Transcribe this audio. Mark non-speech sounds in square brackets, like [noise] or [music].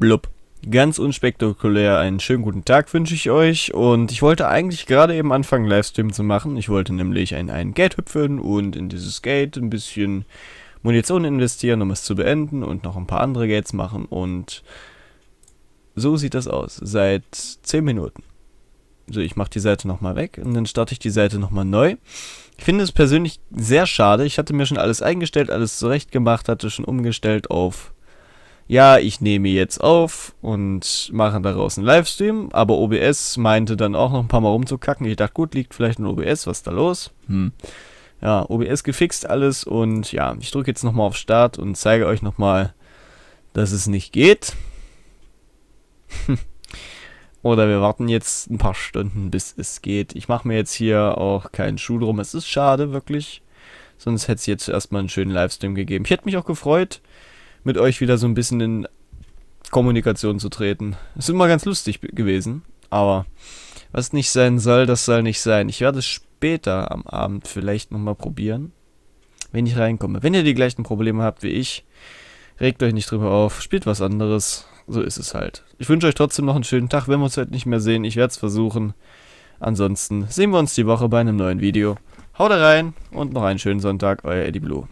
blub. Ganz unspektakulär einen schönen guten Tag wünsche ich euch und ich wollte eigentlich gerade eben anfangen Livestream zu machen. Ich wollte nämlich in ein Gate hüpfen und in dieses Gate ein bisschen Munition investieren, um es zu beenden und noch ein paar andere Gates machen und so sieht das aus, seit 10 Minuten. So, ich mache die Seite nochmal weg und dann starte ich die Seite nochmal neu. Ich finde es persönlich sehr schade, ich hatte mir schon alles eingestellt, alles zurecht gemacht, hatte schon umgestellt auf ja, ich nehme jetzt auf und mache daraus einen Livestream, aber OBS meinte dann auch noch ein paar Mal rumzukacken. Ich dachte, gut, liegt vielleicht in OBS, was ist da los? Hm. Ja, OBS gefixt alles und ja, ich drücke jetzt nochmal auf Start und zeige euch nochmal, dass es nicht geht. [laughs] Oder wir warten jetzt ein paar Stunden, bis es geht. Ich mache mir jetzt hier auch keinen Schuh drum. Es ist schade, wirklich. Sonst hätte es jetzt erstmal einen schönen Livestream gegeben. Ich hätte mich auch gefreut mit euch wieder so ein bisschen in Kommunikation zu treten. Es Ist immer ganz lustig gewesen, aber was nicht sein soll, das soll nicht sein. Ich werde es später am Abend vielleicht nochmal probieren, wenn ich reinkomme. Wenn ihr die gleichen Probleme habt wie ich, regt euch nicht drüber auf, spielt was anderes. So ist es halt. Ich wünsche euch trotzdem noch einen schönen Tag, wenn wir uns heute nicht mehr sehen. Ich werde es versuchen. Ansonsten sehen wir uns die Woche bei einem neuen Video. Haut rein und noch einen schönen Sonntag, euer Eddie Blue.